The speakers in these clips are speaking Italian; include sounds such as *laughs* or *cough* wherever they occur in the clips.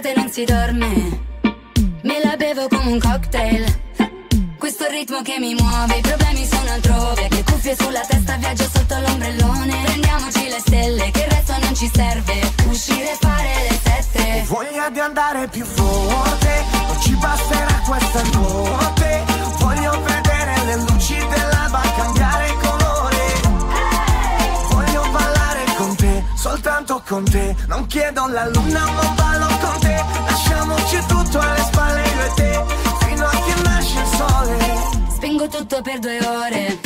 d'estate non si dorme. Me la bevo come un cocktail. Questo ritmo che mi muove, i problemi sono altrove. Che cuffie sulla testa, viaggio sotto l'ombrellone. Prendiamoci le stelle, che il resto non ci serve. Uscire e fare le sette. Voglia di andare più forte, non ci basterà questa notte. Voglio vedere le luci dell'alba cambiare con soltanto con te Non chiedo la luna, non ballo con te Lasciamoci tutto alle spalle io e te Fino a che nasce il sole Spengo tutto per due ore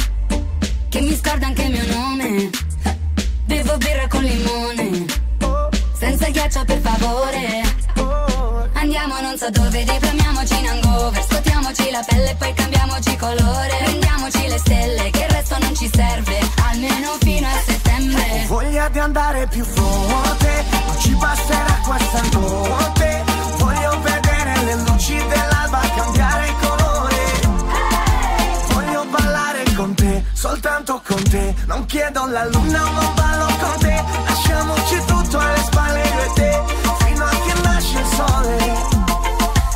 Che mi scorda anche il mio nome Bevo birra con limone oh. Senza ghiaccio per favore Andiamo non so dove, depramiamoci in hangover Scuotiamoci la pelle e poi cambiamoci colore Prendiamoci le stelle che il resto non ci serve Almeno fino a settembre Ho voglia di andare più forte Non ci basterà questa notte Voglio vedere le luci dell'alba cambiare colore hey! Voglio ballare con te, soltanto con te Non chiedo la luna, non ballo con te Lasciamoci tutto alle spalle io e te sole.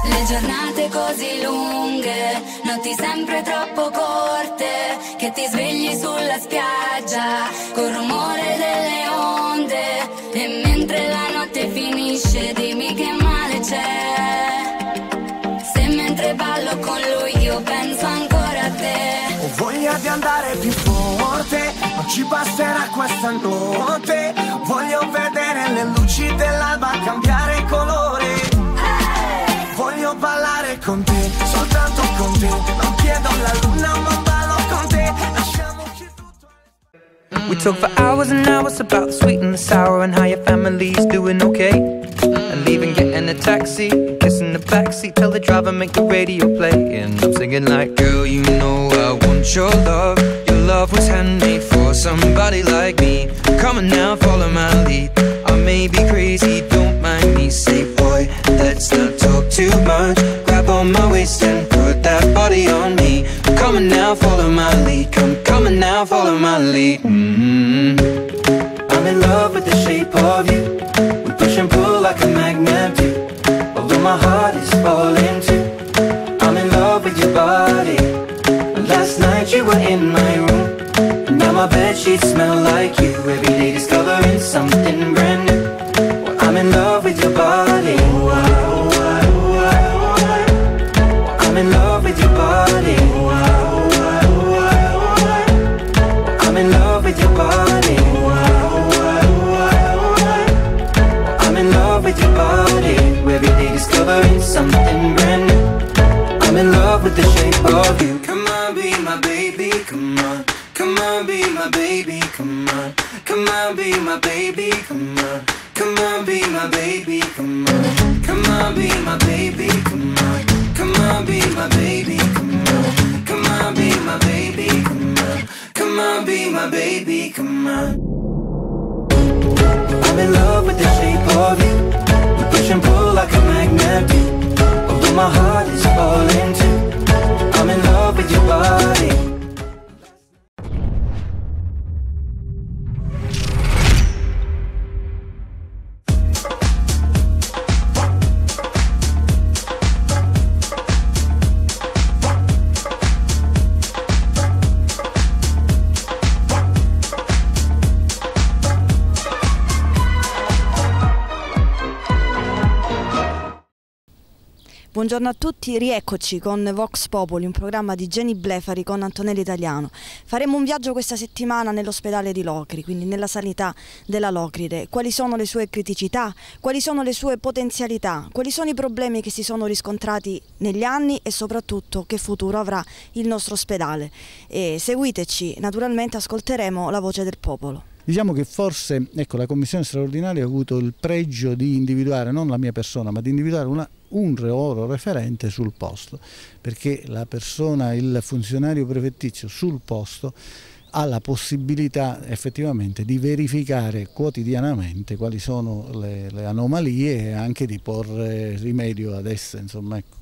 Le giornate così lunghe, notti sempre troppo corte, che ti svegli sulla spiaggia col rumore delle onde. E mentre la notte finisce, dimmi che male c'è. Se mentre ballo con lui io penso ancora a te. Ho voglia di andare più forte, non ci basterà questa notte We talk for hours and hours about the sweet and the sour and how your family's doing okay. And leaving, getting a taxi, kissing the backseat, tell the driver make the radio play. And I'm singing like, girl, you know I want your love. Your love was handmade for somebody like me. Come on now, follow my lead. I may be crazy, don't mind me. Say, boy, let's not coming now, follow my lead Come coming now, follow my lead mm -hmm. I'm in love with the shape of you We push and pull like a magnet do Although my heart is falling too I'm in love with your body Last night you were in my room Now my bed sheets smell like you Every day discovering something brand new I'm in love with your body I'm in love with your body loving Come on, be my baby, come on Come on, be my baby, come on Come on, be my baby, come on Come on, be my baby, come on Come on, be my baby, come on Come on, be my baby, come on Come on, be my baby, come on Come on, be my baby, come on I'm in love with the shape of you We push and pull like a magnet do Although my heart is falling too Buongiorno a tutti, rieccoci con Vox Popoli, un programma di Geni Blefari con Antonella Italiano. Faremo un viaggio questa settimana nell'ospedale di Locri, quindi nella sanità della Locride. Quali sono le sue criticità? Quali sono le sue potenzialità? Quali sono i problemi che si sono riscontrati negli anni e soprattutto che futuro avrà il nostro ospedale? E seguiteci, naturalmente ascolteremo la voce del popolo. Diciamo che forse ecco, la Commissione straordinaria ha avuto il pregio di individuare, non la mia persona, ma di individuare una un loro referente sul posto, perché la persona, il funzionario prefettizio sul posto ha la possibilità effettivamente di verificare quotidianamente quali sono le, le anomalie e anche di porre rimedio ad esse. Insomma, ecco.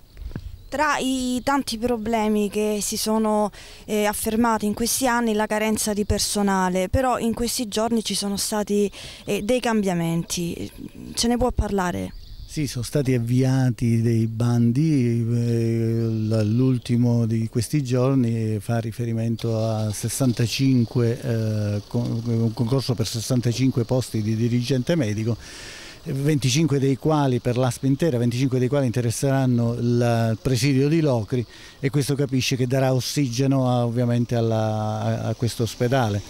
Tra i tanti problemi che si sono eh, affermati in questi anni la carenza di personale, però in questi giorni ci sono stati eh, dei cambiamenti, ce ne può parlare? Sì, sono stati avviati dei bandi, eh, l'ultimo di questi giorni fa riferimento a 65, eh, un concorso per 65 posti di dirigente medico 25 dei quali per l'ASP intera, 25 dei quali interesseranno il presidio di Locri e questo capisce che darà ossigeno a, ovviamente alla, a, a questo ospedale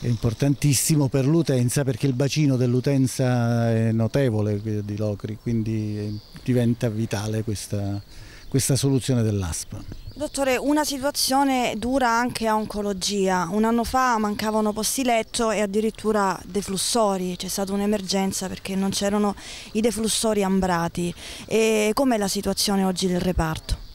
è importantissimo per l'utenza perché il bacino dell'utenza è notevole eh, di Locri, quindi eh, diventa vitale questa, questa soluzione dell'ASPA. Dottore, una situazione dura anche a oncologia. Un anno fa mancavano posti letto e addirittura deflussori. C'è stata un'emergenza perché non c'erano i deflussori ambrati. E com'è la situazione oggi del reparto?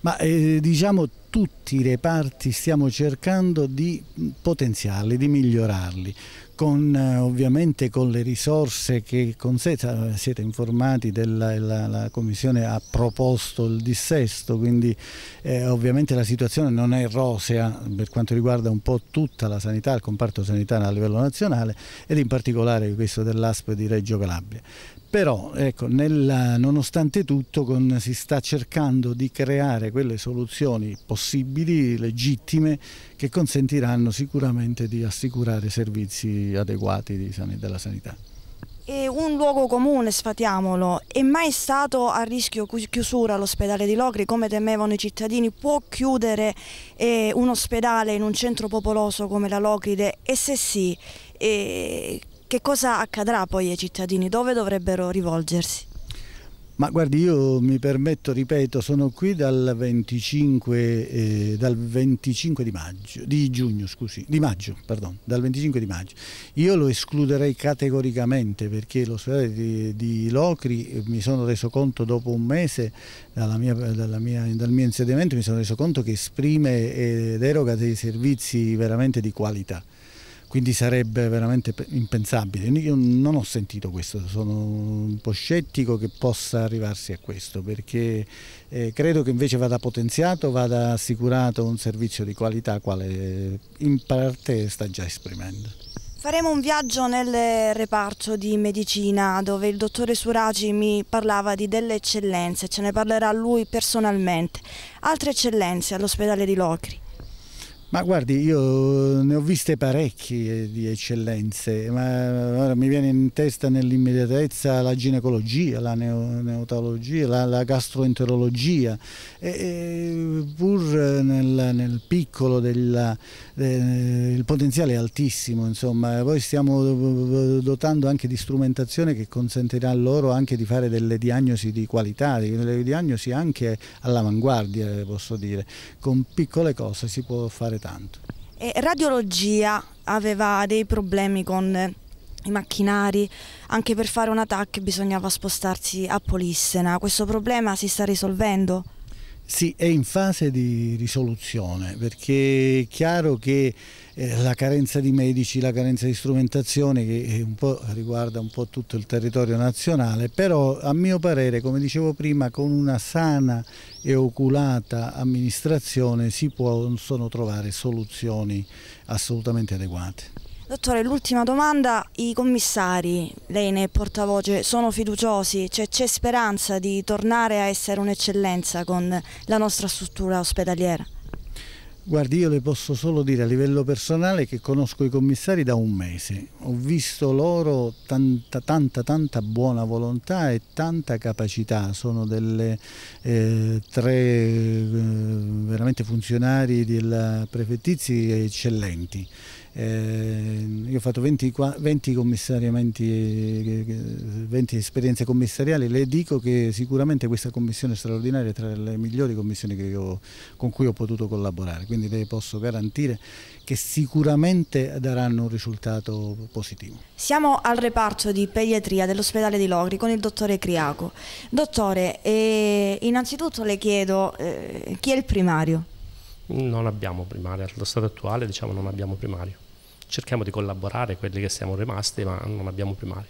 ma eh, diciamo tutti i reparti stiamo cercando di potenziarli, di migliorarli, con, eh, ovviamente con le risorse che con sé siete informati, della, la, la, Commissione ha proposto il dissesto, quindi eh, ovviamente la situazione non è rosea per quanto riguarda un po' tutta la sanità, il comparto sanitario a livello nazionale ed in particolare questo dell'ASP di Reggio Calabria però ecco, nel, nonostante tutto con, si sta cercando di creare quelle soluzioni possibili, legittime, che consentiranno sicuramente di assicurare servizi adeguati di, della sanità. E un luogo comune, sfatiamolo, è mai stato a rischio chiusura l'ospedale di Locri come temevano i cittadini? Può chiudere eh, un ospedale in un centro popoloso come la Locride? E se sì, eh, che cosa accadrà poi ai cittadini? Dove dovrebbero rivolgersi? Ma guardi, io mi permetto, ripeto, sono qui dal 25, eh, dal 25 di, maggio, di giugno, scusi, di maggio, pardon, dal 25 di maggio. Io lo escluderei categoricamente perché l'ospedale eh, di, di, Locri eh, mi sono reso conto dopo un mese dalla mia, dalla mia, dal mio insediamento, mi sono reso conto che esprime ed eroga dei servizi veramente di qualità quindi sarebbe veramente impensabile. Io non ho sentito questo, sono un po' scettico che possa arrivarsi a questo, perché eh, credo che invece vada potenziato, vada assicurato un servizio di qualità quale in parte sta già esprimendo. Faremo un viaggio nel reparto di medicina dove il dottore Suraci mi parlava di delle eccellenze, ce ne parlerà lui personalmente, altre eccellenze all'ospedale di Locri. Ma guardi, io ne ho viste parecchie di eccellenze, ma mi viene in testa nell'immediatezza la ginecologia, la neonatologia, la, la, gastroenterologia, e, e pur nel, nel piccolo della, eh, il potenziale è altissimo, insomma, poi stiamo dotando anche di strumentazione che consentirà loro anche di fare delle diagnosi di qualità, delle diagnosi anche all'avanguardia, posso dire, con piccole cose si può fare sempre tanto. E radiologia aveva dei problemi con eh, i macchinari, anche per fare un attacco bisognava spostarsi a Polissena. Questo problema si sta risolvendo? Sì, è in fase di risoluzione perché è chiaro che eh, la carenza di medici, la carenza di strumentazione che eh, un riguarda un po' tutto il territorio nazionale, però a mio parere, come dicevo prima, con una sana e oculata amministrazione si possono trovare soluzioni assolutamente adeguate. Dottore, l'ultima domanda, i commissari, lei ne è portavoce, sono fiduciosi, cioè c'è speranza di tornare a essere un'eccellenza con la nostra struttura ospedaliera? Guardi, io le posso solo dire a livello personale che conosco i commissari da un mese. Ho visto loro tanta, tanta, tanta buona volontà e tanta capacità. Sono delle eh, tre eh, veramente funzionari della prefettizia eccellenti. Eh, io ho fatto 20, 20, 20 esperienze commissariali, le dico che sicuramente questa commissione straordinaria è tra le migliori commissioni io, con cui ho potuto collaborare, quindi le posso garantire che sicuramente daranno un risultato positivo. Siamo al reparto di pediatria dell'ospedale di Logri con il dottore Criaco. Dottore, eh, innanzitutto le chiedo eh, chi è il primario? Non abbiamo primario, allo stato attuale diciamo non abbiamo primario cerchiamo di collaborare quelli che siamo rimasti ma non abbiamo primari.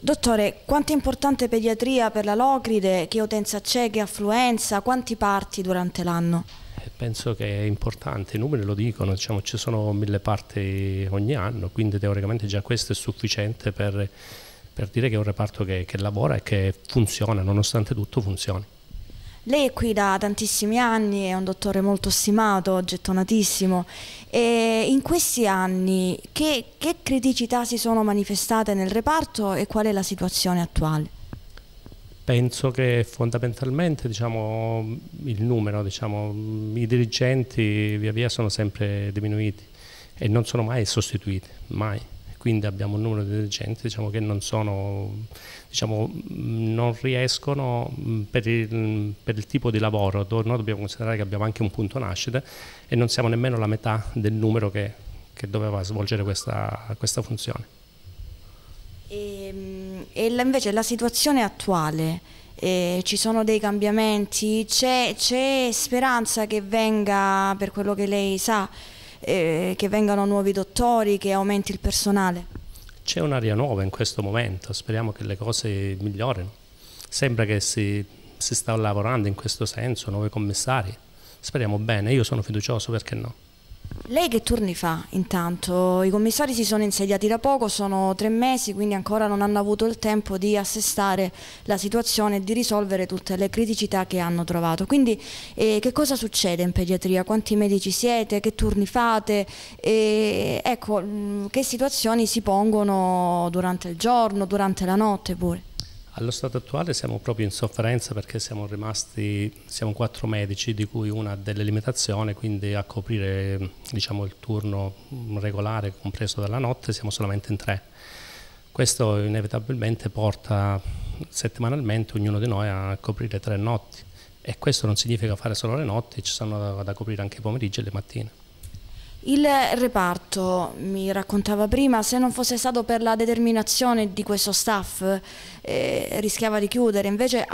Dottore, quanto è importante pediatria per la Locride? Che utenza c'è? Che affluenza? Quanti parti durante l'anno? Eh, penso che è importante, i numeri lo dicono, diciamo, ci sono mille parti ogni anno, quindi teoricamente già questo è sufficiente per, per dire che è un reparto che, che lavora e che funziona, nonostante tutto funzioni. Lei è qui da tantissimi anni, è un dottore molto stimato, gettonatissimo. E in questi anni che, che criticità si sono manifestate nel reparto e qual è la situazione attuale? Penso che fondamentalmente diciamo, il numero, diciamo, i dirigenti via via sono sempre diminuiti e non sono mai sostituiti, mai quindi abbiamo un numero di detergenti diciamo, che non, sono, diciamo, mm, non riescono mm, per il, mm, per il, tipo di lavoro, noi dobbiamo considerare che abbiamo anche un punto nascita e non siamo nemmeno la metà del numero che, che doveva svolgere questa, questa funzione. Ehm, e, e invece la situazione attuale, eh, ci sono dei cambiamenti, c'è speranza che venga, per quello che lei sa, eh, che vengano nuovi dottori, che aumenti il personale? C'è un'aria nuova in questo momento, speriamo che le cose migliorino. Sembra che si, si sta lavorando in questo senso, nuovi commissari, speriamo bene, io sono fiducioso perché no. Lei che turni fa intanto? I commissari si sono insediati da poco, sono tre mesi, quindi ancora non hanno avuto il tempo di assestare la situazione e di risolvere tutte le criticità che hanno trovato. Quindi eh, che cosa succede in pediatria? Quanti medici siete? Che turni fate? E, ecco, mm, che situazioni si pongono durante il giorno, durante la notte pure? Allo stato attuale siamo proprio in sofferenza perché siamo rimasti, siamo quattro medici di cui una ha delle limitazioni, quindi a coprire diciamo, il turno regolare compreso dalla notte siamo solamente in tre. Questo inevitabilmente porta settimanalmente ognuno di noi a coprire tre notti e questo non significa fare solo le notti, ci sono da, da coprire anche i pomeriggi e le mattine. Il reparto, mi raccontava prima, se non fosse stato per la determinazione di questo staff eh, rischiava di chiudere, invece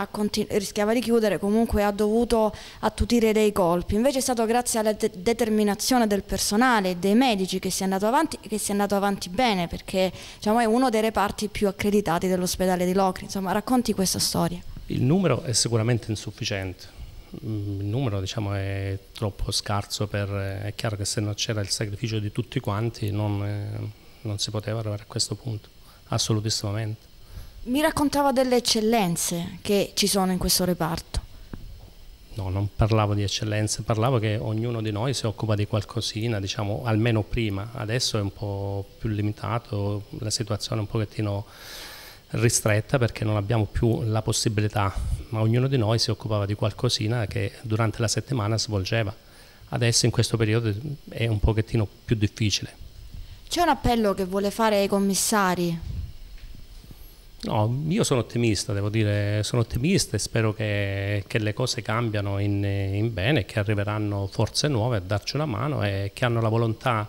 rischiava di chiudere comunque ha dovuto attutire dei colpi, invece è stato grazie alla de determinazione del personale e dei medici che si è andato avanti e che si è andato avanti bene perché diciamo, è uno dei reparti più accreditati dell'ospedale di Locri, insomma racconti questa storia. Il numero è sicuramente insufficiente, Mm, il numero diciamo, è troppo scarso, per, è chiaro che se non c'era il sacrificio di tutti quanti non, eh, non si poteva arrivare a questo punto, assolutissimamente. Mi raccontava delle eccellenze che ci sono in questo reparto. No, non parlavo di eccellenze, parlavo che ognuno di noi si occupa di qualcosina, diciamo almeno prima, adesso è un po' più limitato, la situazione è un pochettino ristretta perché non abbiamo più la possibilità, ma ognuno di noi si occupava di qualcosina che durante la settimana svolgeva. Adesso in questo periodo è un pochettino più difficile. C'è un appello che vuole fare ai commissari? No, io sono ottimista, devo dire, sono ottimista e spero che, che le cose cambiano in, in bene, che arriveranno forze nuove a darci una mano e che hanno la volontà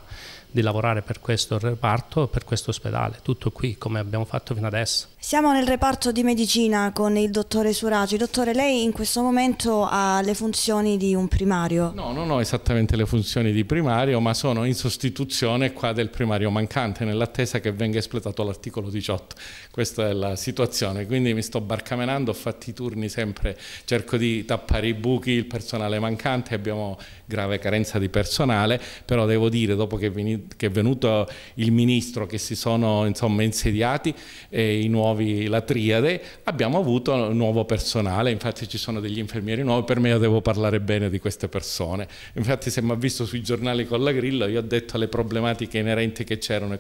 di lavorare per questo reparto, per questo ospedale, tutto qui come abbiamo fatto fino adesso. Siamo nel reparto di medicina con il dottore Suraci. Dottore, lei in questo momento ha le funzioni di un primario? No, non ho esattamente le funzioni di primario, ma sono in sostituzione qua del primario mancante, nell'attesa che venga espletato l'articolo 18. Questa è la situazione, quindi mi sto barcamenando, ho fatto i turni sempre, cerco di tappare i buchi, il personale mancante, abbiamo grave carenza di personale, però devo dire, dopo che è venuto il ministro, che si sono insomma, insediati eh, i nuovi, la triade, abbiamo avuto nuovo personale, infatti ci sono degli infermieri nuovi, per me io devo parlare bene di queste persone. Infatti se mi ha visto sui giornali con la grilla, io ho detto le problematiche inerenti che c'erano e,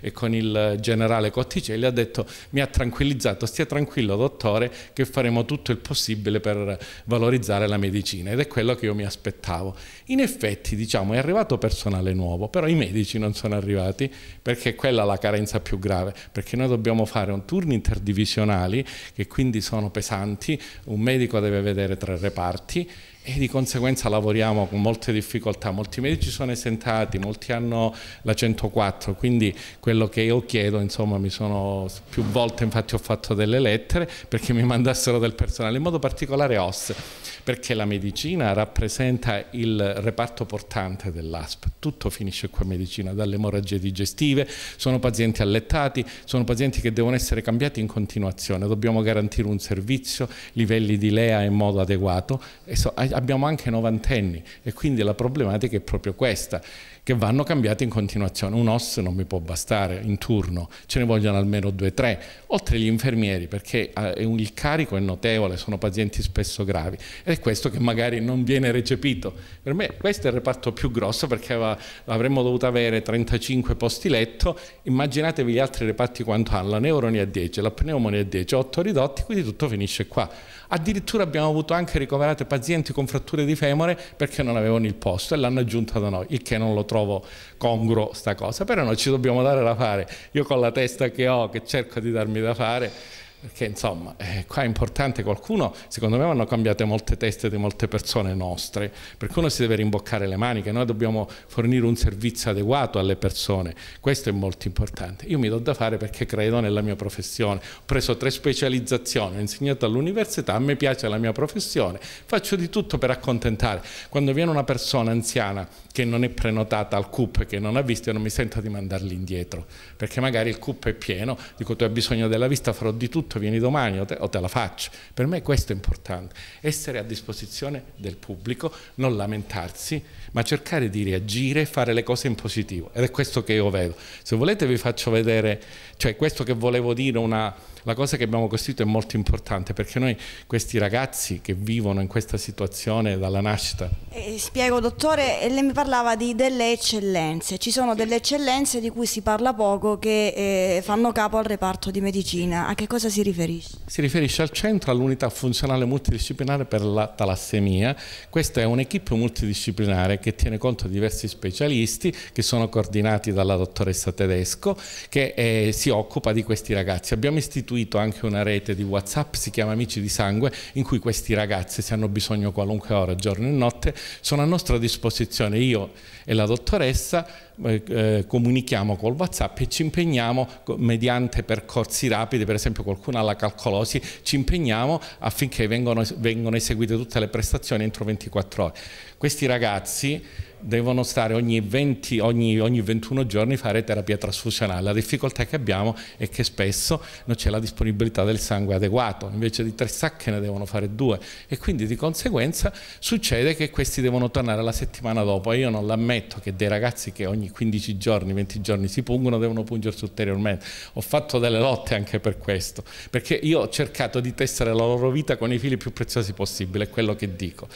e, con il generale Cotticelli, ha detto mi ha tranquillizzato, stia tranquillo dottore che faremo tutto il possibile per valorizzare la medicina ed è quello che io mi aspettavo pensavo. In effetti, diciamo, è arrivato personale nuovo, però i medici non sono arrivati perché quella è la carenza più grave, perché noi dobbiamo fare un turno interdivisionali che quindi sono pesanti, un medico deve vedere tre reparti e di conseguenza lavoriamo con molte difficoltà. Molti medici sono esentati, molti hanno la 104, quindi quello che io chiedo, insomma, mi sono più volte, infatti ho fatto delle lettere perché mi mandassero del personale, in modo particolare OSS, perché la medicina rappresenta il reparto portante dell'ASP. Tutto finisce qua in medicina, dalle emorragie digestive, sono pazienti allettati, sono pazienti che devono essere cambiati in continuazione, dobbiamo garantire un servizio, livelli di LEA in modo adeguato. E so, abbiamo anche novantenni e quindi la problematica è proprio questa, che vanno cambiati in continuazione. Un OS non mi può bastare in turno, ce ne vogliono almeno due o tre, oltre agli infermieri perché eh, il carico è notevole, sono pazienti spesso gravi ed è questo che magari non viene recepito. Per me questo è il reparto più grosso perché avremmo dovuto avere 35 posti letto, immaginatevi gli altri reparti quanto hanno, la neuronia a 10, la pneumonia a 10, 8 ridotti, quindi tutto finisce qua. Addirittura abbiamo avuto anche ricoverate pazienti con fratture di femore perché non avevano il posto e l'hanno aggiunta da noi, il che non lo trovo congruo sta cosa, però noi ci dobbiamo dare da fare. Io con la testa che ho, che cerco di darmi da fare, perché insomma eh, qua è importante qualcuno secondo me vanno cambiate molte teste di molte persone nostre perché uno si deve rimboccare le maniche noi dobbiamo fornire un servizio adeguato alle persone questo è molto importante io mi do da fare perché credo nella mia professione ho preso tre specializzazioni ho insegnato all'università a me piace la mia professione faccio di tutto per accontentare quando viene una persona anziana che non è prenotata al CUP che non ha visto io non mi sento di mandarli indietro perché magari il CUP è pieno dico tu hai bisogno della vista farò di tutto tutto, vieni domani o te, o te la faccio. Per me questo è importante, essere a disposizione del pubblico, non lamentarsi, ma cercare di reagire e fare le cose in positivo. Ed è questo che io vedo. Se volete vi faccio vedere, cioè questo che volevo dire, una la cosa che abbiamo costruito è molto importante perché noi questi ragazzi che vivono in questa situazione dalla nascita... Eh, spiego dottore, lei mi parlava di delle eccellenze, ci sono delle eccellenze di cui si parla poco che eh, fanno capo al reparto di medicina, a che cosa si riferisce? Si riferisce al centro, all'unità funzionale multidisciplinare per la talassemia, questa è un'equipe multidisciplinare che tiene conto di diversi specialisti che sono coordinati dalla dottoressa Tedesco che eh, si occupa di questi ragazzi. Abbiamo istituito istituito anche una rete di Whatsapp, si chiama Amici di Sangue, in cui questi ragazzi, se hanno bisogno qualunque ora, giorno e notte, sono a nostra disposizione, io e la dottoressa, eh, eh, comunichiamo col WhatsApp e ci impegniamo mediante percorsi rapidi, per esempio qualcuno ha la calcolosi, ci impegniamo affinché vengano, vengano eseguite tutte le prestazioni entro 24 ore. Questi ragazzi devono stare ogni, 20, ogni, ogni, 21 giorni a fare terapia trasfusionale. La difficoltà che abbiamo è che spesso non c'è la disponibilità del sangue adeguato, invece di tre sacche ne devono fare due e quindi di conseguenza succede che questi devono tornare la settimana dopo e io non l'ammetto che dei ragazzi che ogni 15 giorni, 20 giorni si pungono, devono pungersi ulteriormente. Ho fatto delle lotte anche per questo, perché io ho cercato di tessere la loro vita con i fili più preziosi possibile, è quello che dico.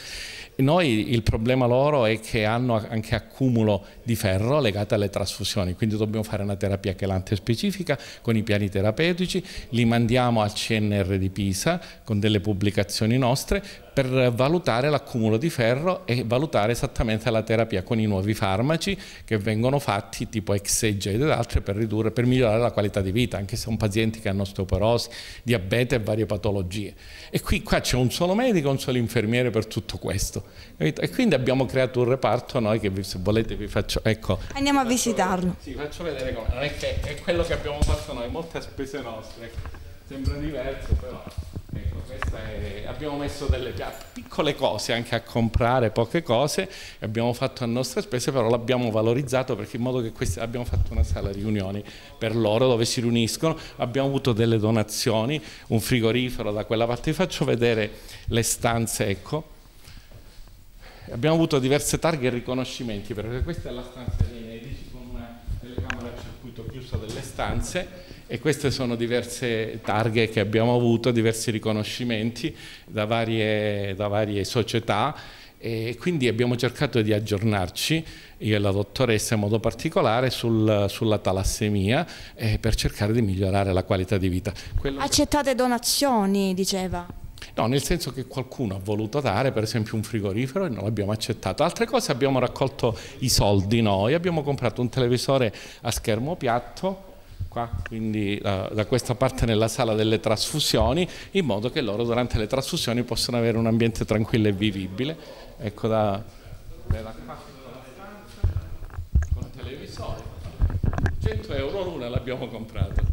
Noi il problema loro è che hanno anche accumulo di ferro legato alle trasfusioni, quindi dobbiamo fare una terapia chelante specifica con i piani terapeutici, li mandiamo al CNR di Pisa con delle pubblicazioni nostre per valutare l'accumulo di ferro e valutare esattamente la terapia con i nuovi farmaci che vengono fatti tipo Exeggia ed altre per, ridurre, per migliorare la qualità di vita, anche se sono pazienti che hanno osteoporosi, diabete e varie patologie. E qui c'è un solo medico, un solo infermiere per tutto questo. E quindi abbiamo creato un reparto noi che vi, se volete vi faccio... Ecco, Andiamo a visitarlo. Sì, faccio vedere come... Non è che è quello che abbiamo fatto noi, molte spese nostre. Sembra diverso però... Ecco, è, abbiamo messo delle piccole cose anche a comprare poche cose abbiamo fatto a nostre spese però l'abbiamo valorizzato perché in modo che queste, abbiamo fatto una sala riunioni per loro dove si riuniscono abbiamo avuto delle donazioni un frigorifero da quella parte vi faccio vedere le stanze ecco abbiamo avuto diverse targhe e riconoscimenti, perché questa è la stanza dei medici con una telecamera a circuito chiuso delle stanze e queste sono diverse targhe che abbiamo avuto, diversi riconoscimenti da varie, da varie società e quindi abbiamo cercato di aggiornarci, io e la dottoressa in modo particolare, sul, sulla talassemia eh, per cercare di migliorare la qualità di vita. Quello Accettate donazioni, diceva. No, nel senso che qualcuno ha voluto dare per esempio un frigorifero e non l'abbiamo accettato. Altre cose abbiamo raccolto i soldi noi, abbiamo comprato un televisore a schermo piatto Qua, quindi da, da questa parte nella sala delle trasfusioni, in modo che loro durante le trasfusioni possano avere un ambiente tranquillo e vivibile. Ecco da... Nella stanza, televisore, 100 euro l'una l'abbiamo comprato.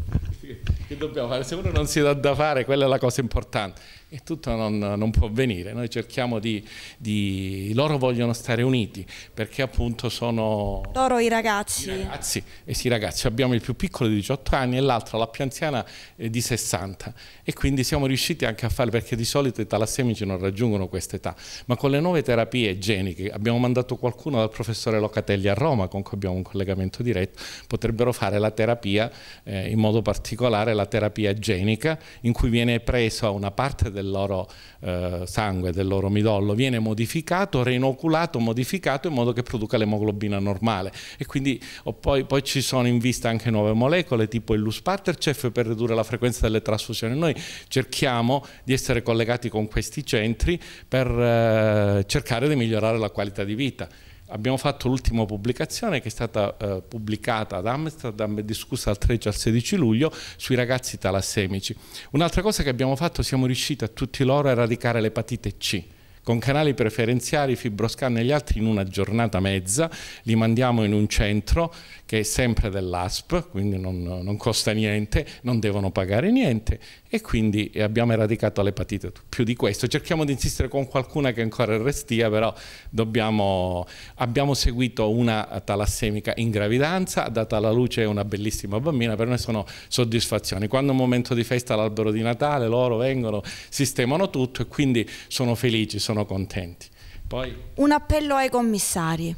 che dobbiamo fare? Se uno non si dà da fare, quella è la cosa importante e tutto non, non può avvenire. Noi cerchiamo di, di, loro vogliono stare uniti perché appunto sono... Loro i ragazzi. I ragazzi, eh sì, ragazzi. abbiamo il più piccolo di 18 anni e l'altro, la più anziana, eh, di 60 e quindi siamo riusciti anche a fare, perché di solito i talassemici non raggiungono questa età, ma con le nuove terapie geniche abbiamo mandato qualcuno dal professore Locatelli a Roma con cui abbiamo un collegamento diretto, potrebbero fare la terapia, eh, in modo particolare la terapia genica in cui viene presa una parte del del loro eh, sangue, del loro midollo, viene modificato, reinoculato, modificato in modo che produca l'emoglobina normale. E quindi oh, poi, poi, ci sono in vista anche nuove molecole tipo il Luspatercef per ridurre la frequenza delle trasfusioni. Noi cerchiamo di essere collegati con questi centri per eh, cercare di migliorare la qualità di vita abbiamo fatto l'ultima pubblicazione che è stata eh, pubblicata ad Amsterdam e discussa dal 13 al 16 luglio sui ragazzi talassemici. Un'altra cosa che abbiamo fatto, siamo riusciti a tutti loro a eradicare l'epatite C con canali preferenziali, fibroscan e gli altri in una giornata mezza, li mandiamo in un centro che è sempre dell'ASP, quindi non, non, costa niente, non devono pagare niente e quindi abbiamo eradicato l'epatite. Più di questo, cerchiamo di insistere con qualcuna che ancora restia, però dobbiamo, abbiamo seguito una talassemica in gravidanza, data alla luce una bellissima bambina, per noi sono soddisfazioni. Quando è un momento di festa, l'albero di Natale, loro vengono, sistemano tutto e quindi sono felici, sono sono contenti. Poi... Un appello ai commissari.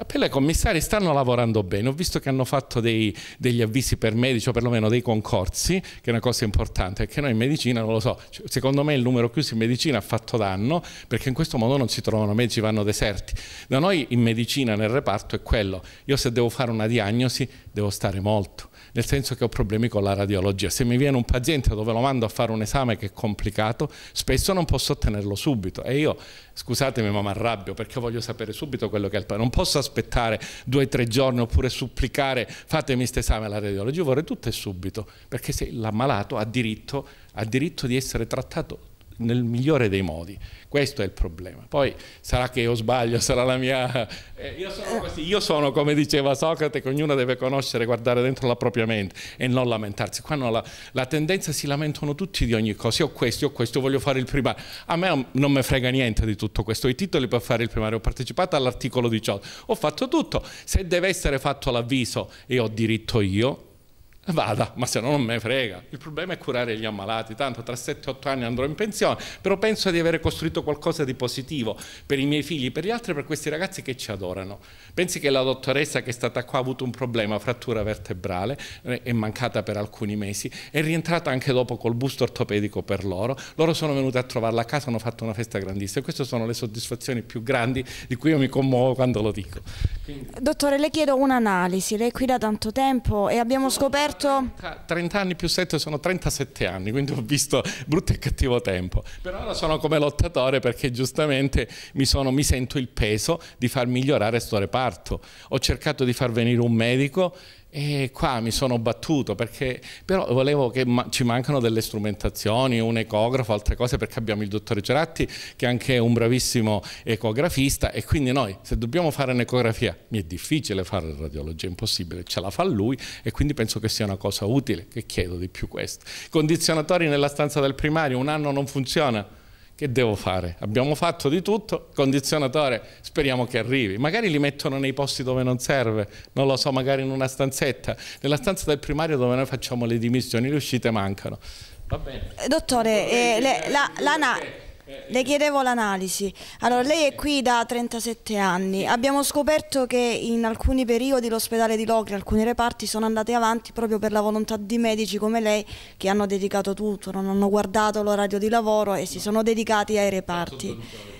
Appello ai commissari, stanno lavorando bene, ho visto che hanno fatto dei, degli avvisi per medici o perlomeno dei concorsi, che è una cosa importante, perché noi in medicina, non lo so, secondo me il numero chiuso in medicina ha fatto danno, perché in questo modo non si trovano medici, vanno deserti. Da noi in medicina, nel reparto, è quello, io se devo fare una diagnosi devo stare molto, nel senso che ho problemi con la radiologia. Se mi viene un paziente dove lo mando a fare un esame che è complicato, spesso non posso ottenerlo subito e io, scusatemi ma mi arrabbio perché voglio sapere subito quello che è il problema, non posso aspettare due o tre giorni oppure supplicare fatemi questo esame alla radiologia, io vorrei tutto e subito, perché se l'ammalato ha diritto, ha diritto di essere trattato nel migliore dei modi. Questo è il problema. Poi sarà che io sbaglio, sarà la mia... Eh, io, sono così, eh. io sono come diceva Socrate, che ognuno deve conoscere, guardare dentro la propria mente e non lamentarsi. Qua non la, la, tendenza si lamentano tutti di ogni cosa. Io ho questo, io ho questo, voglio fare il primario. A me non mi frega niente di tutto questo. I titoli per fare il primario. Ho partecipato all'articolo 18. Ho fatto tutto. Se deve essere fatto l'avviso e ho diritto io, vada, ma se no non me frega. Il problema è curare gli ammalati, tanto tra 7-8 anni andrò in pensione, però penso di aver costruito qualcosa di positivo per i miei figli, per gli altri, per questi ragazzi che ci adorano. Pensi che la dottoressa che è stata qua ha avuto un problema, frattura vertebrale, eh, è mancata per alcuni mesi, è rientrata anche dopo col busto ortopedico per loro, loro sono venuti a trovarla a casa, hanno fatto una festa grandissima queste sono le soddisfazioni più grandi di cui io mi commuovo quando lo dico. Quindi... Dottore, le chiedo un'analisi, lei è qui da tanto tempo e abbiamo scoperto Molto. 30 anni più 7 sono 37 anni, quindi ho visto brutto e cattivo tempo. Per ora sono come lottatore perché giustamente mi, sono, mi sento il peso di far migliorare questo reparto. Ho cercato di far venire un medico e qua mi sono battuto perché però volevo che ma ci mancano delle strumentazioni, un ecografo, altre cose perché abbiamo il dottore Geratti che è anche un bravissimo ecografista e quindi noi se dobbiamo fare un'ecografia mi è difficile fare la radiologia, è impossibile, ce la fa lui e quindi penso che sia una cosa utile, che chiedo di più questo. Condizionatori nella stanza del primario, un anno non funziona, che devo fare? Abbiamo fatto di tutto, condizionatore, speriamo che arrivi. Magari li mettono nei posti dove non serve, non lo so, magari in una stanzetta, nella stanza del primario dove noi facciamo le dimissioni, le uscite mancano. Va bene. Eh, dottore, eh, le, eh, la, eh, l'ANA... Eh, Le eh. chiedevo l'analisi. Allora, lei è qui da 37 anni. Abbiamo scoperto che in alcuni periodi l'ospedale di Locri, alcuni reparti sono andati avanti proprio per la volontà di medici come lei che hanno dedicato tutto, non hanno guardato l'orario di lavoro e si sono dedicati ai reparti.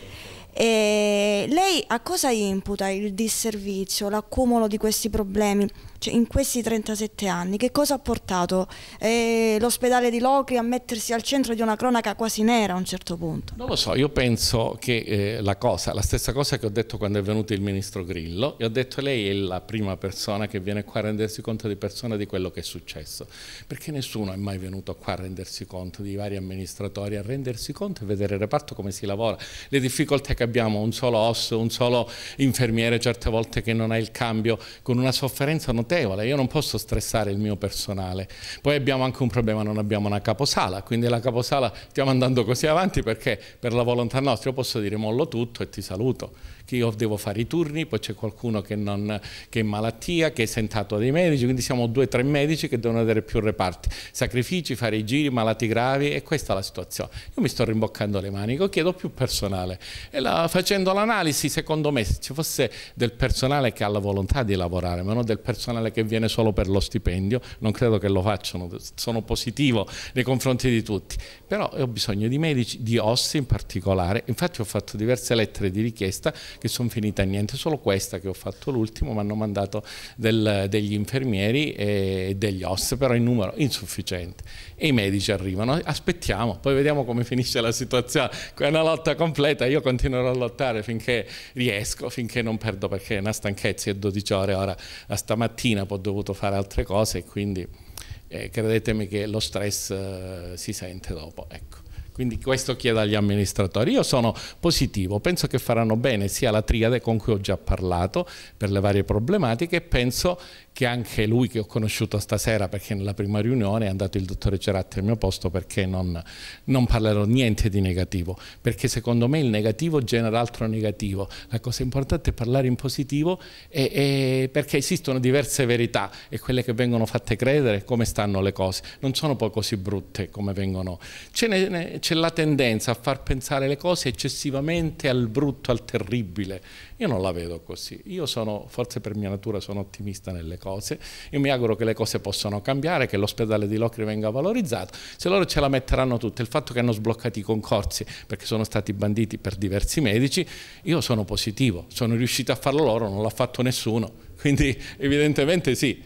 E lei a cosa imputa il disservizio, l'accumulo di questi problemi? Cioè, in questi 37 anni che cosa ha portato eh, l'ospedale di Locri a mettersi al centro di una cronaca quasi nera a un certo punto? Non lo so, io penso che eh, la cosa, la stessa cosa che ho detto quando è venuto il ministro Grillo, e ho detto lei è la prima persona che viene qua a rendersi conto di persona di quello che è successo, perché nessuno è mai venuto qua a rendersi conto, di vari amministratori, a rendersi conto e vedere il reparto come si lavora, le difficoltà che abbiamo abbiamo un solo osso, un solo infermiere certe volte che non ha il cambio, con una sofferenza notevole, io non posso stressare il mio personale. Poi abbiamo anche un problema, non abbiamo una caposala, quindi la caposala stiamo andando così avanti perché per la volontà nostra io posso dire mollo tutto e ti saluto che io devo fare i turni, poi c'è qualcuno che, non, che, è in malattia, che è sentato dai medici, quindi siamo due o tre medici che devono avere più reparti. Sacrifici, fare i giri, malati gravi e questa è la situazione. Io mi sto rimboccando le maniche, chiedo più personale e la, facendo l'analisi secondo me se ci fosse del personale che ha la volontà di lavorare, ma non del personale che viene solo per lo stipendio, non credo che lo facciano, sono positivo nei confronti di tutti però ho bisogno di medici, di ossi in particolare, infatti ho fatto diverse lettere di richiesta che sono finite a niente, solo questa che ho fatto l'ultimo, mi hanno mandato del, degli infermieri e degli ossi, però in numero insufficiente e i medici arrivano, aspettiamo, poi vediamo come finisce la situazione, è una lotta completa, io continuerò a lottare finché riesco, finché non perdo perché è una stanchezza, è 12 ore ora, stamattina ho dovuto fare altre cose e quindi eh, credetemi che lo stress eh, si sente dopo. Ecco. Quindi questo chiedo agli amministratori. Io sono positivo, penso che faranno bene sia la triade con cui ho già parlato per le varie problematiche e penso che anche lui che ho conosciuto stasera perché nella prima riunione è andato il dottore Ceratti al mio posto perché non, non parlerò niente di negativo, perché secondo me il negativo genera altro negativo. La cosa importante è parlare in positivo e, e perché esistono diverse verità e quelle che vengono fatte credere come stanno le cose non sono poi così brutte come vengono. Ce ne, c'è la tendenza a far pensare le cose eccessivamente al brutto, al terribile. Io non la vedo così. Io sono, forse per mia natura, sono ottimista nelle cose. Io mi auguro che le cose possano cambiare, che l'ospedale di Locri venga valorizzato. Se loro ce la metteranno tutte, il fatto che hanno sbloccato i concorsi perché sono stati banditi per diversi medici, io sono positivo. Sono riuscito a farlo loro, non l'ha fatto nessuno. Quindi evidentemente sì.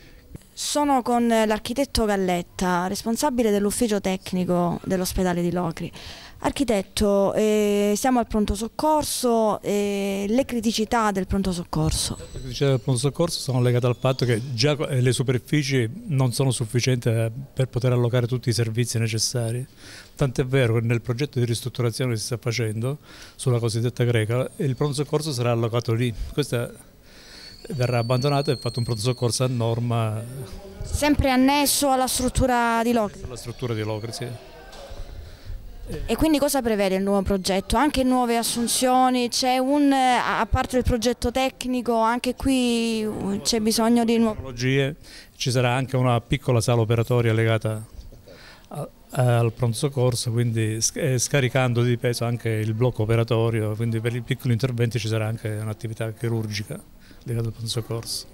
Sono con eh, l'architetto Galletta, responsabile dell'ufficio tecnico dell'ospedale di Locri. Architetto, eh, siamo al pronto soccorso, eh, le criticità del pronto soccorso. Le criticità del pronto soccorso sono legate al fatto che già eh, le superfici non sono sufficienti eh, per poter allocare tutti i servizi necessari. Tant'è vero che nel progetto di ristrutturazione che si sta facendo sulla cosiddetta greca, il pronto soccorso sarà allocato lì. Questa verrà abbandonato e fatto un pronto soccorso a norma. Sempre annesso alla struttura di Locri? Alla struttura di Locri, sì. E quindi cosa prevede il nuovo progetto? Anche nuove assunzioni? C'è un, a parte il progetto tecnico, anche qui uh, c'è bisogno di nuove tecnologie? Ci sarà anche una piccola sala operatoria legata al pronto soccorso, quindi eh, scaricando di peso anche il blocco operatorio, quindi per i piccoli interventi ci sarà anche un'attività chirurgica legato al pronto soccorso?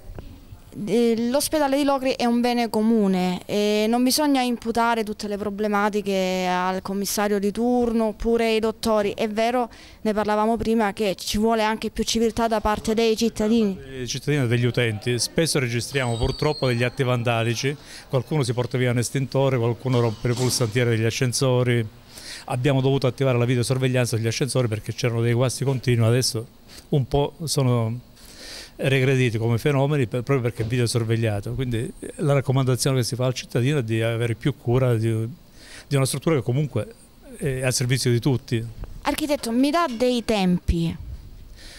Eh, l'ospedale di Locri è un bene comune e non bisogna imputare tutte le problematiche al commissario di turno oppure ai dottori. È vero, ne parlavamo prima, che ci vuole anche più civiltà da parte dei cittadini. Dei cittadini e degli utenti. Spesso registriamo purtroppo degli atti vandalici, qualcuno si porta via un estintore, qualcuno rompe il pulsantiere degli ascensori. Abbiamo dovuto attivare la videosorveglianza degli ascensori perché c'erano dei guasti continui, adesso un po' sono regrediti come fenomeni per, proprio perché è video sorvegliato. Quindi eh, la raccomandazione che si fa al cittadino è di avere più cura di, di una struttura che comunque è a servizio di tutti. Architetto, mi dà dei tempi?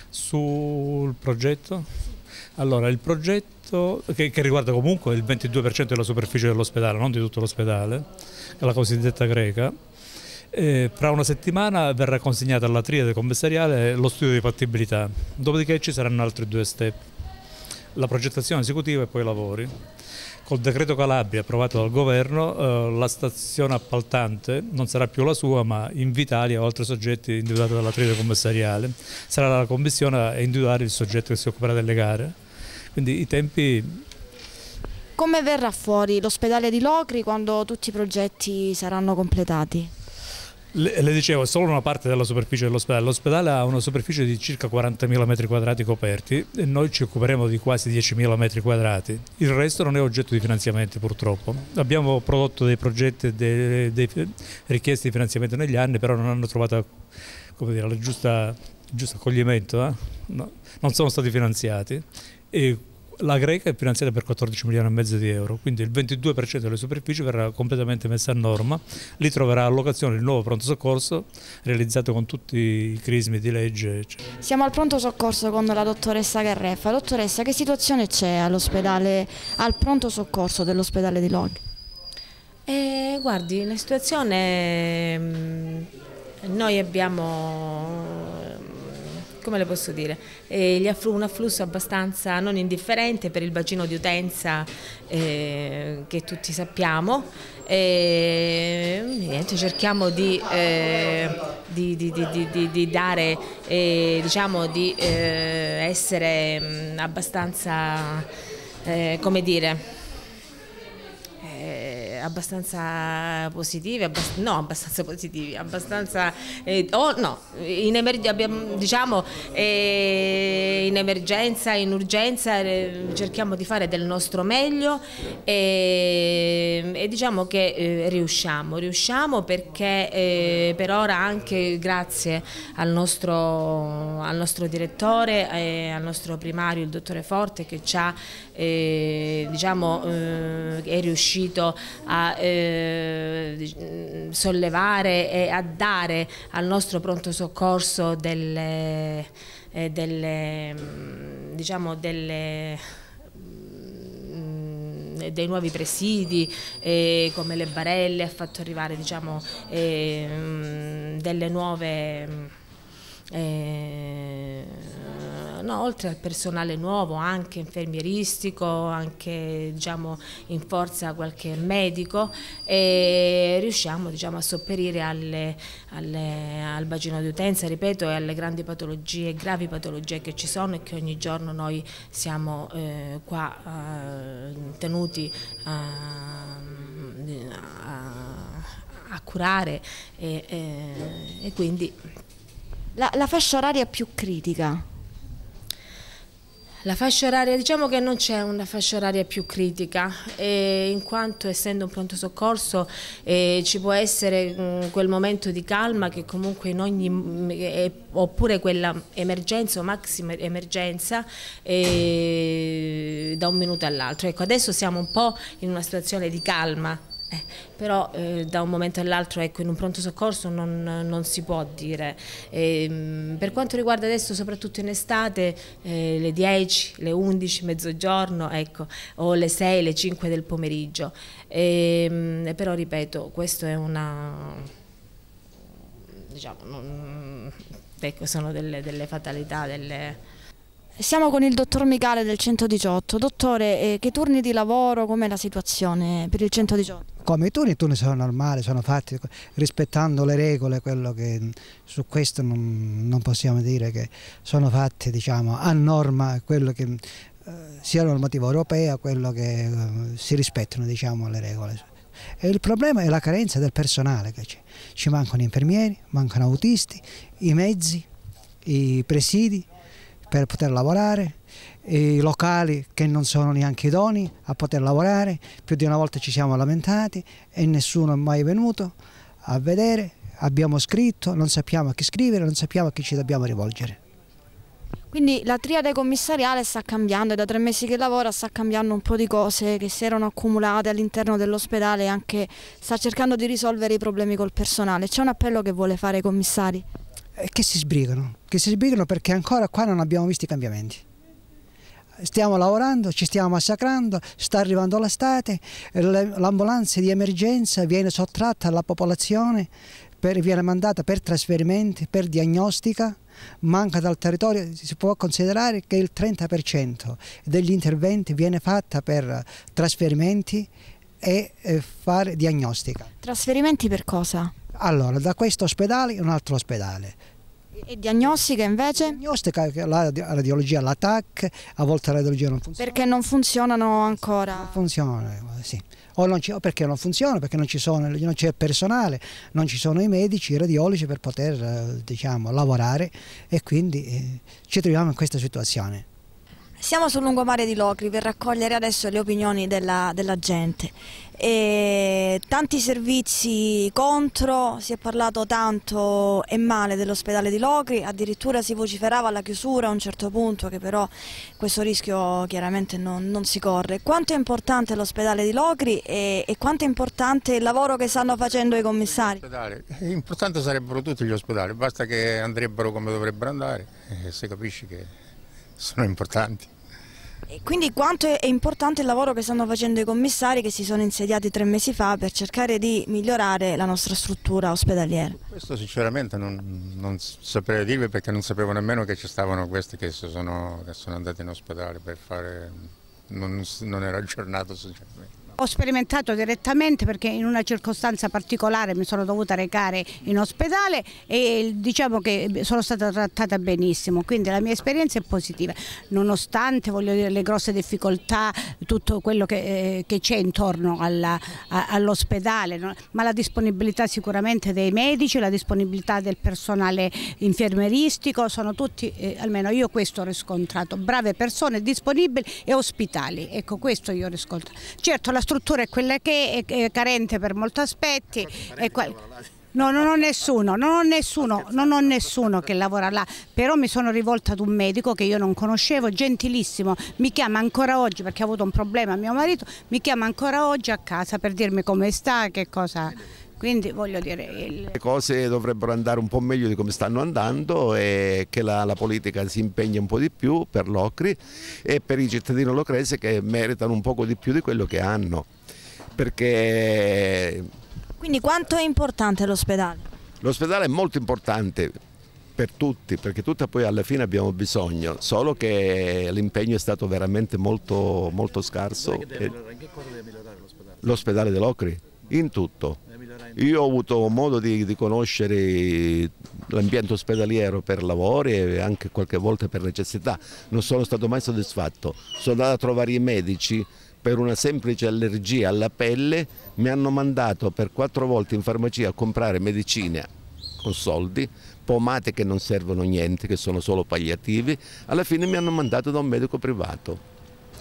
Sul progetto? Allora, il progetto che, che riguarda comunque il 22% della superficie dell'ospedale, non di tutto l'ospedale, la cosiddetta greca, e eh, fra una settimana verrà consegnata alla triade commissariale lo studio di fattibilità, dopodiché ci saranno altri due step, la progettazione esecutiva e poi i lavori. Col decreto Calabria approvato dal governo eh, la stazione appaltante non sarà più la sua ma Invitalia o altri soggetti individuati dalla triade commissariale, sarà la commissione a individuare il soggetto che si occuperà delle gare. Quindi i tempi come verrà fuori l'ospedale di Locri quando tutti i progetti saranno completati? Le, le dicevo, è solo una parte della superficie dell'ospedale. L'ospedale ha una superficie di circa 40.000 metri quadrati coperti e noi ci occuperemo di quasi 10.000 metri quadrati. Il resto non è oggetto di finanziamenti purtroppo. Abbiamo prodotto dei progetti, dei, dei richieste di finanziamento negli anni, però non hanno trovato dire, il giusto accoglimento, eh? no, non sono stati finanziati. E la Greca è finanziata per 14 milioni e mezzo di euro, quindi il 22% delle superfici verrà completamente messa a norma. Lì troverà allocazione il nuovo pronto soccorso realizzato con tutti i crismi di legge. Siamo al pronto soccorso con la dottoressa Garreffa. Dottoressa, che situazione c'è all'ospedale, al pronto soccorso dell'ospedale di Log? Eh, guardi, la situazione... Mm, noi abbiamo come le posso dire, eh, un afflusso abbastanza non indifferente per il bacino di utenza eh, che tutti sappiamo. E, niente, cerchiamo di, eh, di, di, di dare, eh, diciamo di eh, essere mm, abbastanza, eh, come dire, abbastanza positivi, abbast no abbastanza positivi, abbastanza, eh, oh, no, in, abbiamo, diciamo, eh, in emergenza, in urgenza eh, cerchiamo di fare del nostro meglio eh, e, diciamo che eh, riusciamo, riusciamo perché eh, per ora anche grazie al nostro, al nostro direttore e al nostro primario, il dottore Forte, che ci ha, diciamo, è riuscito a eh, mm, sollevare e a dare al nostro pronto soccorso delle, eh, delle, mm, diciamo delle mm, dei nuovi presidi eh, come le barelle, ha fatto arrivare diciamo, eh, delle nuove eh, no, oltre al personale nuovo, anche infermieristico, anche diciamo, in forza qualche medico, e riusciamo diciamo, a sopperire alle, alle, al bacino di utenza, ripeto, e alle grandi patologie, gravi patologie che ci sono e che ogni giorno noi siamo eh, qua eh, tenuti ehm, a, a curare e, e, eh, e quindi... La, la fascia oraria più critica la fascia oraria, diciamo che non c'è una fascia oraria più critica, eh, in quanto essendo un pronto soccorso eh, ci può essere mh, mm, quel momento di calma che comunque in ogni, mh, mm, eh, oppure quella emergenza o massima emergenza eh, da un minuto all'altro. Ecco, adesso siamo un po' in una situazione di calma, eh, però eh, da un momento all'altro ecco, in un pronto soccorso non, non si può dire. E, ehm, per quanto riguarda adesso, soprattutto in estate, eh, le 10, le 11, mezzogiorno ecco, o le 6, le 5 del pomeriggio. E, ehm, mh, però ripeto, questo è una... Diciamo, non, ecco, sono delle, delle fatalità, delle siamo con il dottor Michele del 118. Dottore, eh, che turni di lavoro, com'è la situazione per il 118? Come i turni, i turni sono normali, sono fatti rispettando le regole, quello che, mm, su questo non, non, possiamo dire che sono fatti diciamo, a norma quello che mm, eh, sia la normativa europea, quello che eh, si rispettano diciamo, le regole. E il problema è la carenza del personale che c'è. Ci mancano infermieri, mancano autisti, i mezzi, i presidi per poter lavorare, i locali che non sono neanche idoni a poter lavorare, più di una volta ci siamo lamentati e nessuno è mai venuto a vedere, abbiamo scritto, non sappiamo a chi scrivere, non sappiamo a chi ci dobbiamo rivolgere. Quindi la triade commissariale sta cambiando, è da tre mesi che lavora, sta cambiando un po' di cose che si erano accumulate all'interno dell'ospedale e anche sta cercando di risolvere i problemi col personale. C'è un appello che vuole fare i commissari? Eh, che si sbrigano, che si sbrigano perché ancora qua non abbiamo visto i cambiamenti stiamo lavorando, ci stiamo massacrando, sta arrivando l'estate, l'ambulanza di emergenza viene sottratta alla popolazione, per, viene mandata per trasferimenti, per diagnostica, manca dal territorio, si può considerare che il 30% degli interventi viene fatta per trasferimenti e eh, fare diagnostica. Trasferimenti per cosa? Allora, da questo ospedale in un altro ospedale, e diagnostica invece? Diagnostica, la radiologia, la TAC, a volte la radiologia non funziona. Perché non funzionano ancora? Non funziona, eh, sì. O, non ci, o perché non funziona, perché non c'è il personale, non ci sono i medici, i radiologi per poter eh, diciamo, lavorare e quindi eh, ci troviamo in questa situazione. Siamo sul lungomare di Locri per raccogliere adesso le opinioni della, della gente. E tanti servizi contro, si è parlato tanto e male dell'ospedale di Locri, addirittura si vociferava alla chiusura a un certo punto che però questo rischio chiaramente non, non si corre. Quanto è importante l'ospedale di Locri e, e, quanto è importante il lavoro che stanno facendo i commissari? Importante sarebbero tutti gli ospedali, basta che andrebbero come dovrebbero andare e si capisce che sono importanti. E quindi quanto è importante il lavoro che stanno facendo i commissari che si sono insediati tre mesi fa per cercare di migliorare la nostra struttura ospedaliera? Questo sinceramente non, non saprei dirvi perché non sapevo nemmeno che ci stavano questi che sono, che sono andati in ospedale per fare... non, non ero aggiornato sinceramente. Ho sperimentato direttamente perché in una circostanza particolare mi sono dovuta recare in ospedale e diciamo che eh, sono stata trattata benissimo, quindi la mia esperienza è positiva, nonostante dire, le grosse difficoltà, tutto quello che eh, c'è intorno all'ospedale, all no? ma la disponibilità sicuramente dei medici, la disponibilità del personale infermeristico, sono tutti, eh, almeno io questo ho riscontrato, brave persone disponibili e ospitali, ecco questo io ho riscontrato. Certo, la struttura è quella che è, eh, eh, carente per molti aspetti. No, non ho nessuno, non ho nessuno, non ho nessuno che lavora là, però mi sono rivolta ad un medico che io non conoscevo, gentilissimo, mi chiama ancora oggi perché ha avuto un problema mio marito, mi chiama ancora oggi a casa per dirmi come sta, che cosa... Quindi voglio dire... Il... Le cose dovrebbero andare un po' meglio di come stanno andando e che la, la politica si impegni un po' di più per l'Ocri e per i cittadini locresi che meritano un poco di più di quello che hanno. Perché... Quindi quanto è importante l'ospedale? L'ospedale è molto importante per tutti, perché tutti poi alla fine abbiamo bisogno, solo che l'impegno è stato veramente molto, molto scarso. L'ospedale dell'Ocri? In tutto. Io ho avuto modo di, di conoscere l'ambiente ospedaliero per lavori e anche qualche volta per necessità. Non sono stato mai soddisfatto. Sono andato a trovare i medici per una semplice allergia alla pelle. Mi hanno mandato per quattro volte in farmacia a comprare medicine con soldi, pomate che non servono niente, che sono solo palliativi. Alla fine mi hanno mandato da un medico privato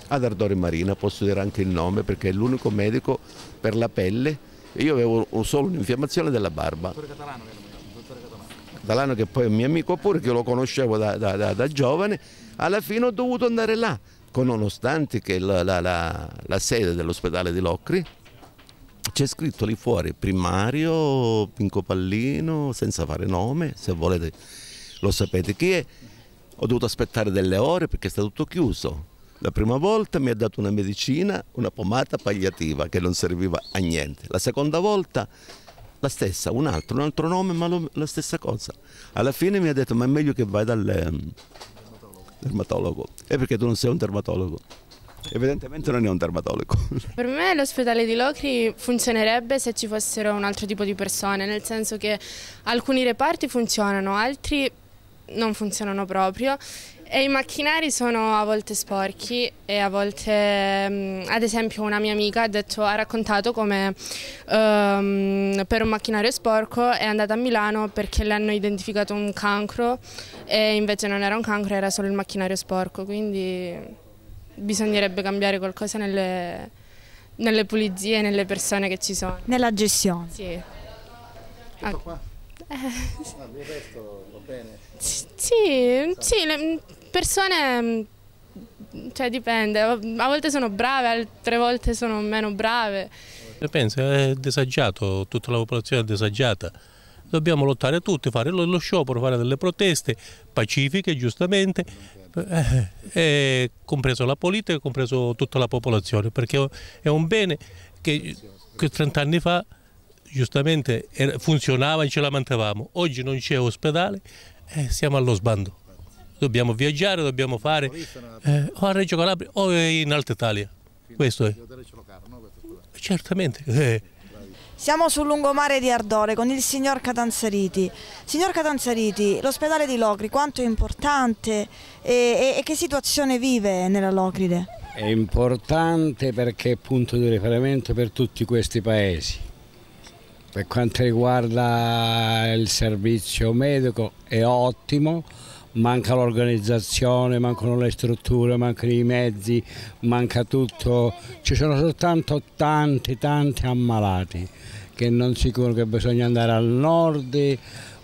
ad Ardori Marina, posso dire anche il nome perché è l'unico medico per la pelle io avevo solo un'infiammazione della barba. Catalano che poi è un mio amico pure, che lo conoscevo da, da, da, da giovane, alla fine ho dovuto andare là, nonostante che la, la, la, la sede dell'ospedale di Locri c'è scritto lì fuori primario Pinco Pallino, senza fare nome, se volete lo sapete chi è. Ho dovuto aspettare delle ore perché è stato tutto chiuso. La prima volta mi ha dato una medicina, una pomata pagliativa che non serviva a niente. La seconda volta la stessa, un altro, un altro nome ma lo, la stessa cosa. Alla fine mi ha detto ma è meglio che vai dal um, dermatologo. E perché tu non sei un dermatologo? Evidentemente non è un dermatologo. *laughs* Per me l'ospedale di Locri funzionerebbe se ci fossero un altro tipo di persone, nel senso che alcuni reparti funzionano, altri non funzionano proprio e I macchinari sono a volte sporchi e a volte, mm, ad esempio una mia amica ha, detto, ha raccontato come um, per un macchinario sporco è andata a Milano perché le hanno identificato un cancro e invece non era un cancro, era solo il macchinario sporco, quindi bisognerebbe cambiare qualcosa nelle, nelle pulizie nelle persone che ci sono. Nella gestione? Sì. Tutto qua? Eh. Ah, il resto va bene? Sì, sì, sì le, Persone, mm, cioè dipende, a volte sono brave, altre volte sono meno brave. Penso è disagiato, tutta la popolazione è disagiata. Dobbiamo lottare tutti, fare lo sciopero, fare delle proteste pacifiche, giustamente, eh, compreso la politica, compreso tutta la popolazione, perché è un bene che, che 30 anni fa giustamente funzionava e ce la mantenevamo. Oggi non c'è ospedale e eh, siamo allo sbando dobbiamo viaggiare, dobbiamo fare eh, o a Reggio Calabria o in Alta Italia. Questo è. Certamente. Eh. *laughs* Siamo sul lungomare di Ardore con il signor Catanzariti. Signor Catanzariti, l'ospedale di Locri quanto è importante e, e, e che situazione vive nella Locride? È importante perché è punto di riferimento per tutti questi paesi. Per quanto riguarda il servizio medico è ottimo, manca l'organizzazione, mancano le strutture, mancano i mezzi, manca tutto, ci sono soltanto tanti tanti ammalati che non si curano che bisogna andare al nord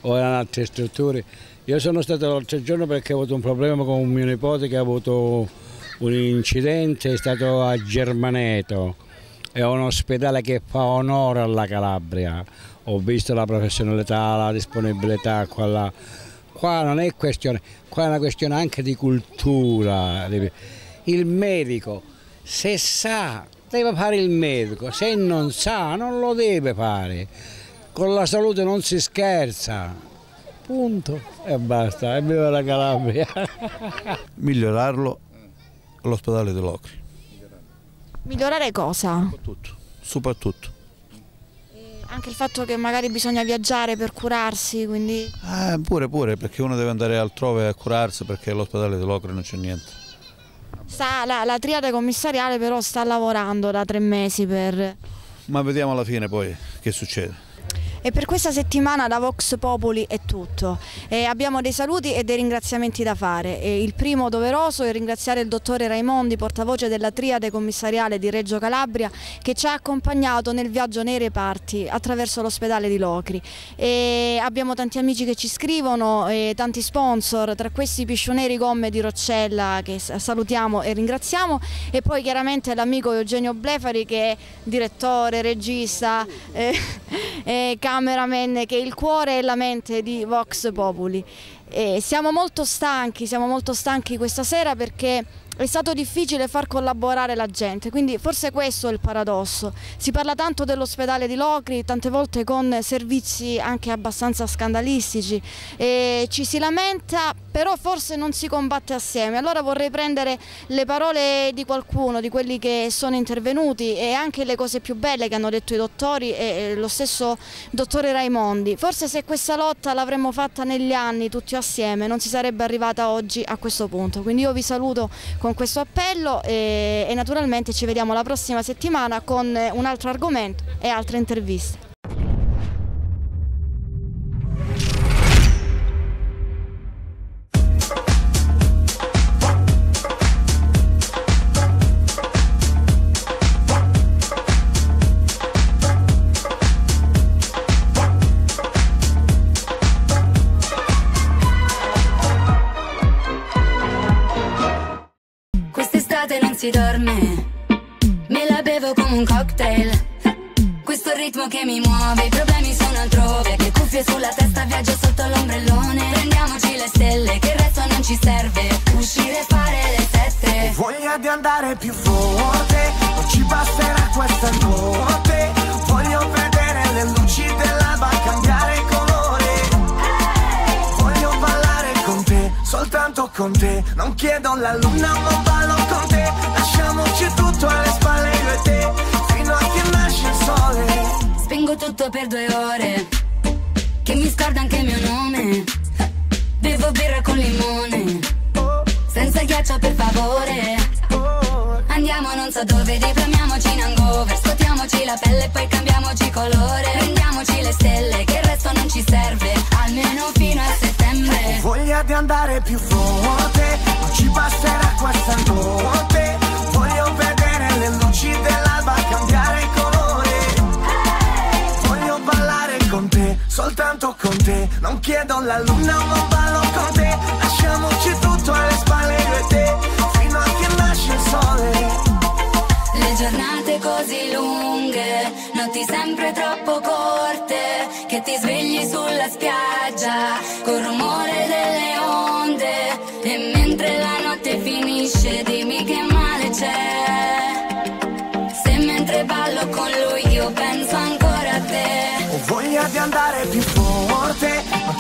o in altre strutture. Io sono stato l'altro giorno perché ho avuto un problema con un mio nipote che ha avuto un incidente, è stato a Germaneto, è un ospedale che fa onore alla Calabria, ho visto la professionalità, la disponibilità, quella qua non è questione, qua è una questione anche di cultura. Il medico, se sa, deve fare il medico, se non sa, non lo deve fare. Con la salute non si scherza. Punto. E basta, è viva la Calabria. *laughs* Migliorarlo all'ospedale dell'Ocri. Migliorare cosa? Soprattutto, soprattutto. Anche il fatto che magari bisogna viaggiare per curarsi, quindi... Eh, pure, pure, perché uno deve andare altrove a curarsi perché all'ospedale di Locri non c'è niente. Sta, la, la, triade commissariale però sta lavorando da tre mesi per... Ma vediamo alla fine poi che succede. E per questa settimana da Vox Populi è tutto. E abbiamo dei saluti e dei ringraziamenti da fare. E il primo doveroso è ringraziare il dottore Raimondi, portavoce della triade commissariale di Reggio Calabria, che ci ha accompagnato nel viaggio nei reparti attraverso l'ospedale di Locri. E abbiamo tanti amici che ci scrivono, tanti sponsor, tra questi Piscioneri Gomme di Roccella che salutiamo e ringraziamo e poi chiaramente l'amico Eugenio Blefari che è direttore, regista, eh, *laughs* eh, cameraman che è il cuore e la mente di Vox Populi. E siamo molto stanchi, siamo molto stanchi questa sera perché è stato difficile far collaborare la gente, quindi forse questo è il paradosso. Si parla tanto dell'ospedale di Locri, tante volte con servizi anche abbastanza scandalistici, e ci si lamenta, però forse non si combatte assieme. Allora vorrei prendere le parole di qualcuno, di quelli che sono intervenuti e anche le cose più belle che hanno detto i dottori e lo stesso dottore Raimondi. Forse se questa lotta l'avremmo fatta negli anni tutti assieme non si sarebbe arrivata oggi a questo punto. Quindi io vi saluto con questo appello e, e naturalmente ci vediamo la prossima settimana con eh, un altro argomento e altre interviste. ritmo che mi muove, i problemi sono altrove Che cuffie sulla testa, viaggio sotto l'ombrellone Prendiamoci le stelle, che il resto non ci serve Uscire e fare le sette Voglia di andare più forte Non ci basterà questa notte Voglio vedere le luci dell'alba cambiare soltanto con te Non chiedo la luna ma ballo con te Lasciamoci tutto alle spalle io e te Fino a che nasce il sole Spengo tutto per due ore, che mi scorda anche il mio nome. Bevo birra con limone, senza ghiaccio per favore. Andiamo non so dove, depramiamoci in hangover, scotiamoci la pelle e poi chiedo la luna non ballo con te Lasciamoci tutto alle spalle io e te Fino a che nasce il sole Le giornate così lunghe Notti sempre troppo corte Che ti svegli sulla spiaggia Col rumore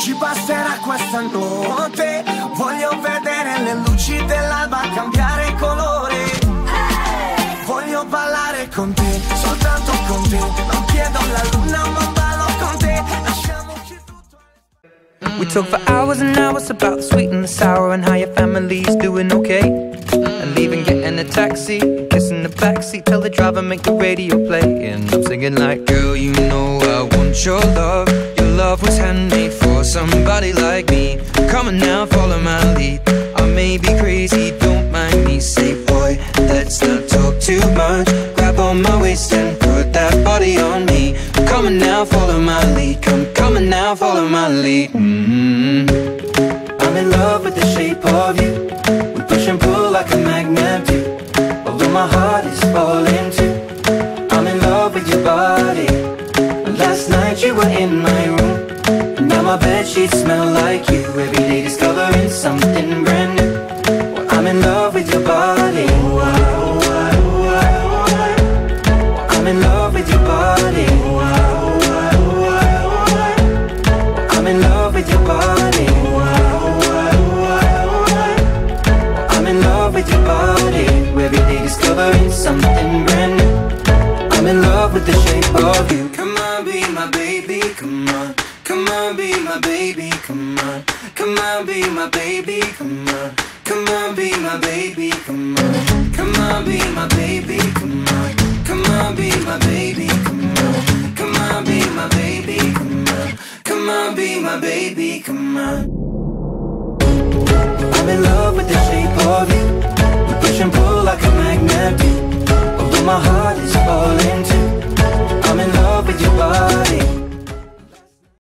ci passerà questa notte Voglio vedere le luci dell'alba cambiare colore Voglio ballare con te, soltanto con te Non chiedo la luna ma ballo con te mm. We talk for hours and hours about the sweet and the sour And how your family's doing okay And leaving, getting a taxi Kissing the backseat, tell the driver make the radio play And I'm singing like Girl, you know I want your love Your love was handmade somebody like me Come on now, follow my lead I may be crazy, don't mind me Say boy, let's not talk too much Grab on my waist and put that body on me Come on now, follow my lead Come, come on now, follow my lead mm -hmm. I'm in love with the shape of you We push and pull like a magnet do Although my heart is falling too I'm in love with your body Last night you were in my bed sheets smell like you Every day discovering something brand new